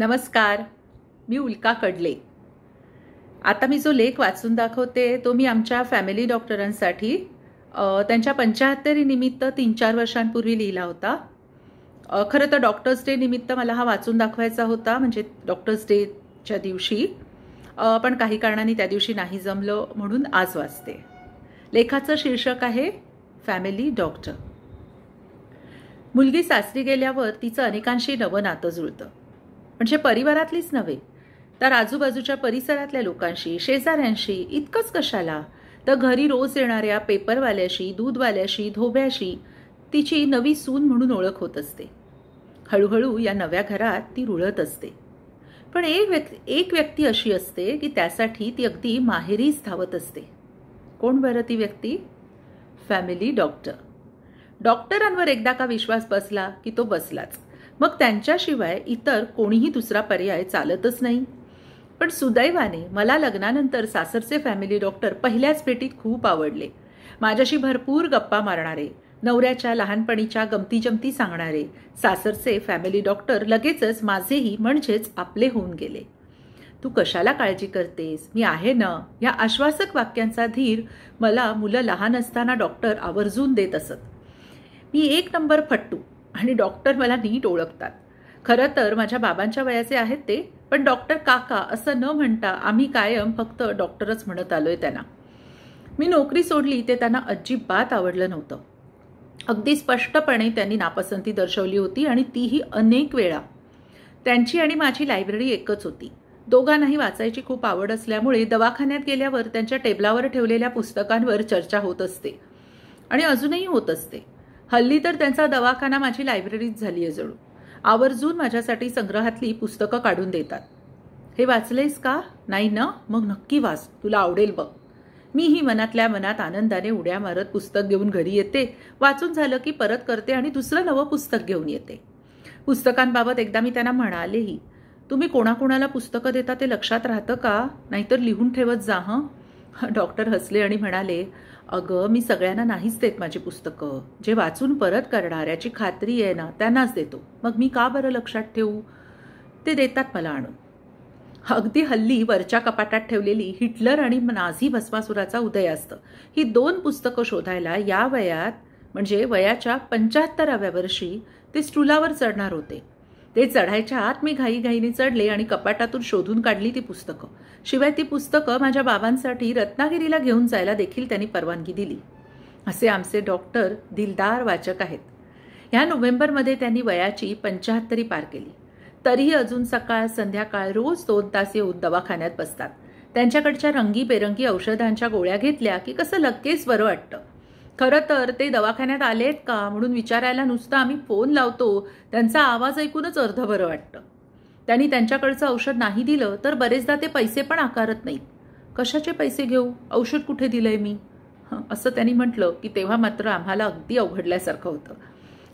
नमस्कार मी उल्का कडले आता मी जो लेख वाचून दाखवते तो मी आमच्या फॅमिली डॉक्टरांसाठी त्यांच्या पंच्याहत्तरी निमित्त तीन चार वर्षांपूर्वी लिहिला होता खरं तर डॉक्टर्स डे निमित्त मला हा वाचून दाखवायचा होता म्हणजे डॉक्टर्स डेच्या दिवशी पण काही कारणाने त्या दिवशी नाही जमलं म्हणून आज वाचते लेखाचं शीर्षक आहे फॅमिली डॉक्टर मुलगी सासरी गेल्यावर तिचं अनेकांशी नवं नातं जुळतं म्हणजे परिवारातलीच नव्हे तर आजूबाजूच्या परिसरातल्या लोकांशी शेजाऱ्यांशी इतकंच कशाला तर घरी रोज येणाऱ्या पेपरवाल्याशी दूधवाल्याशी धोब्याशी तिची नवी सून म्हणून ओळख होत असते हळूहळू या नव्या घरात ती रुळत असते पण एक व्यक्ती एक व्यक्ती अशी असते की त्यासाठी ती अगदी माहेरीच धावत असते कोण बरं ती व्यक्ती फॅमिली डॉक्टर डॉक्टरांवर एकदा का विश्वास बसला की तो बसलाच मग त्यांच्याशिवाय इतर कोणीही दुसरा पर्याय चालतच नाही पण सुदैवाने मला लग्नानंतर सासरचे फॅमिली डॉक्टर पहिल्याच भेटीत खूप आवडले माझ्याशी भरपूर गप्पा मारणारे नवऱ्याच्या लहानपणीच्या गमती जमती सांगणारे सासरचे फॅमिली डॉक्टर लगेचच माझेही म्हणजेच आपले होऊन गेले तू कशाला काळजी करतेस मी आहे ना या आश्वासक वाक्यांचा धीर मला मुलं लहान असताना डॉक्टर आवर्जून देत असत मी एक नंबर फट्टू आणि डॉक्टर मला नीट ओळखतात खरं तर माझ्या बाबांच्या वयाचे आहेत ते पण डॉक्टर काका असं न म्हणता आम्ही कायम फक्त डॉक्टरच म्हणत आलोय त्यांना मी नोकरी सोडली ते त्यांना अजिबात आवडलं नव्हतं अगदी स्पष्टपणे त्यांनी नापसंती दर्शवली होती आणि तीही अनेक वेळा त्यांची आणि माझी लायब्ररी एकच होती दोघांनाही वाचायची खूप आवड असल्यामुळे दवाखान्यात गेल्यावर त्यांच्या टेबलावर ठेवलेल्या पुस्तकांवर चर्चा होत असते आणि अजूनही होत असते हल्ली तर त्यांचा दवाखाना माझी लायब्ररीच झाली आहे जणू आवर्जून माझ्यासाठी संग्रहातली पुस्तकं काढून देतात हे वाचलेस का नाही ना मग नक्की वाच तुला आवडेल बघ मीही मनातल्या मनात आनंदाने उड्या मारत पुस्तक घेऊन घरी येते वाचून झालं की परत करते आणि दुसरं नवं पुस्तक घेऊन येते पुस्तकांबाबत एकदा मी त्यांना म्हणालेही तुम्ही कोणाकोणाला पुस्तकं देता ते लक्षात राहतं का नाहीतर लिहून ठेवत जा हं डॉक्टर हसले आणि म्हणाले अगं मी सगळ्यांना नाहीच देत माझी पुस्तकं जे वाचून परत करणार याची खात्री आहे ना त्यांनाच देतो मग मी का बरं लक्षात ठेवू ते देतात मला आणून अगदी हल्ली वरच्या कपाटात ठेवलेली हिटलर आणि नाझी भस्मासुराचा उदय असतं ही दोन पुस्तकं शोधायला या वयात म्हणजे वयाच्या पंच्याहत्तराव्या वर्षी ते स्टुलावर चढणार होते ते चढायच्या आत मी घाईघाईने चढले आणि कपाटातून शोधून काढली ती पुस्तकं शिवाय ती पुस्तकं माझ्या बाबांसाठी रत्नागिरीला घेऊन जायला देखील त्यांनी परवानगी दिली असे आमचे डॉक्टर दिलदार वाचक आहेत ह्या नोव्हेंबरमध्ये त्यांनी वयाची पंचाहत्तरी पार केली तरीही अजून सकाळ संध्याकाळ रोज दोन तास येऊन दवाखान्यात बसतात त्यांच्याकडच्या रंगीबेरंगी औषधांच्या गोळ्या घेतल्या की कसं लगेच बरं वाटतं खरं तर ते दवाखान्यात आलेत का म्हणून विचारायला नुसतं आम्ही फोन लावतो त्यांचा आवाज ऐकूनच अर्ध बरं वाटतं त्यांनी त्यांच्याकडचं औषध नाही दिलं तर बरेचदा ते पैसे पण आकारत नाहीत कशाचे पैसे घेऊ औषध कुठे दिलंय मी असं त्यांनी म्हटलं की तेव्हा मात्र आम्हाला अगदी अवघडल्यासारखं होतं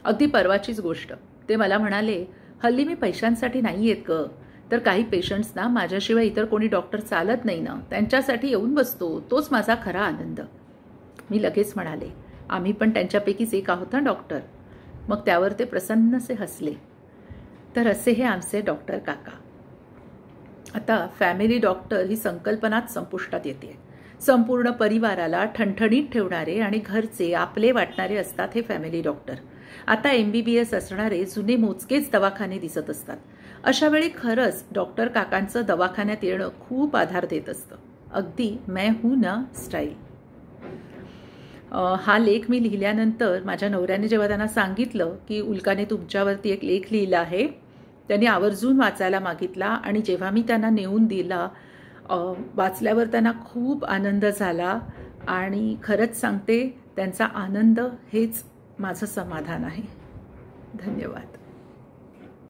अगदी परवाचीच गोष्ट ते मला म्हणाले हल्ली मी पैशांसाठी नाही येत ग तर काही पेशंट्सना माझ्याशिवाय इतर कोणी डॉक्टर चालत नाही ना त्यांच्यासाठी येऊन बसतो तोच माझा खरा आनंद मी लगेच म्हणाले आम्ही पण त्यांच्यापैकीच एक आहोत ना डॉक्टर मग त्यावर ते प्रसन्नसे हसले तर असे हे आमचे डॉक्टर काका आता फॅमिली डॉक्टर ही संकल्पनाच संपुष्टात येते संपूर्ण परिवाराला ठणठणीत ठेवणारे आणि घरचे आपले वाटणारे असतात हे फॅमिली डॉक्टर आता एम बी बी एस असणारे जुने मोजकेच दवाखाने दिसत असतात अशा वेळी खरंच डॉक्टर काकांचं दवाखान्यात येणं खूप आधार देत असतं अगदी मैं हू ना स्टाईल हा लेख मी लिहिल्यानंतर माझ्या नवऱ्याने जेव्हा त्यांना सांगितलं की उल्काने तुमच्यावरती एक लेख लिहिला आहे त्यांनी आवर्जून वाचायला मागितला आणि जेव्हा मी त्यांना नेऊन दिला वाचल्यावर त्यांना खूप आनंद झाला आणि खरंच सांगते त्यांचा आनंद हेच माझं समाधान आहे धन्यवाद